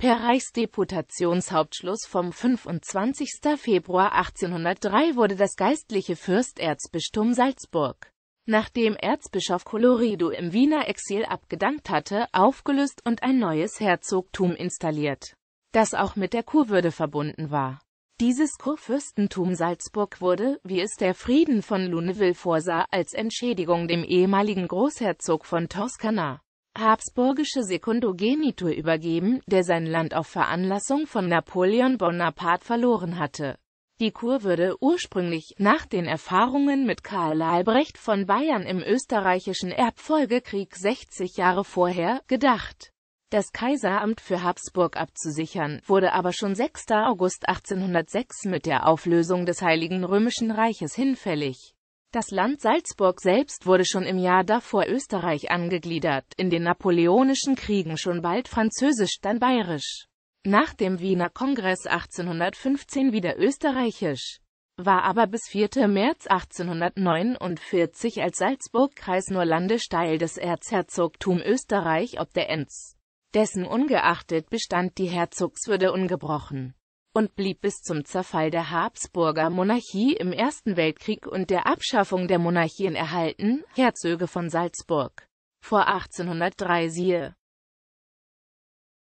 Per Reichsdeputationshauptschluss vom 25. Februar 1803 wurde das geistliche Fürsterzbistum Salzburg, nachdem Erzbischof Colorido im Wiener Exil abgedankt hatte, aufgelöst und ein neues Herzogtum installiert, das auch mit der Kurwürde verbunden war. Dieses Kurfürstentum Salzburg wurde, wie es der Frieden von Luneville vorsah, als Entschädigung dem ehemaligen Großherzog von Toskana habsburgische Sekundogenitur übergeben, der sein Land auf Veranlassung von Napoleon Bonaparte verloren hatte. Die Kur würde ursprünglich, nach den Erfahrungen mit Karl Albrecht von Bayern im österreichischen Erbfolgekrieg 60 Jahre vorher, gedacht. Das Kaiseramt für Habsburg abzusichern, wurde aber schon 6. August 1806 mit der Auflösung des Heiligen Römischen Reiches hinfällig. Das Land Salzburg selbst wurde schon im Jahr davor Österreich angegliedert, in den Napoleonischen Kriegen schon bald französisch, dann bayerisch. Nach dem Wiener Kongress 1815 wieder österreichisch, war aber bis 4. März 1849 als Salzburg-Kreis nur Landesteil des Erzherzogtum Österreich ob der Enz. Dessen ungeachtet bestand die Herzogswürde ungebrochen und blieb bis zum Zerfall der Habsburger Monarchie im Ersten Weltkrieg und der Abschaffung der Monarchien erhalten, Herzöge von Salzburg. Vor 1803 siehe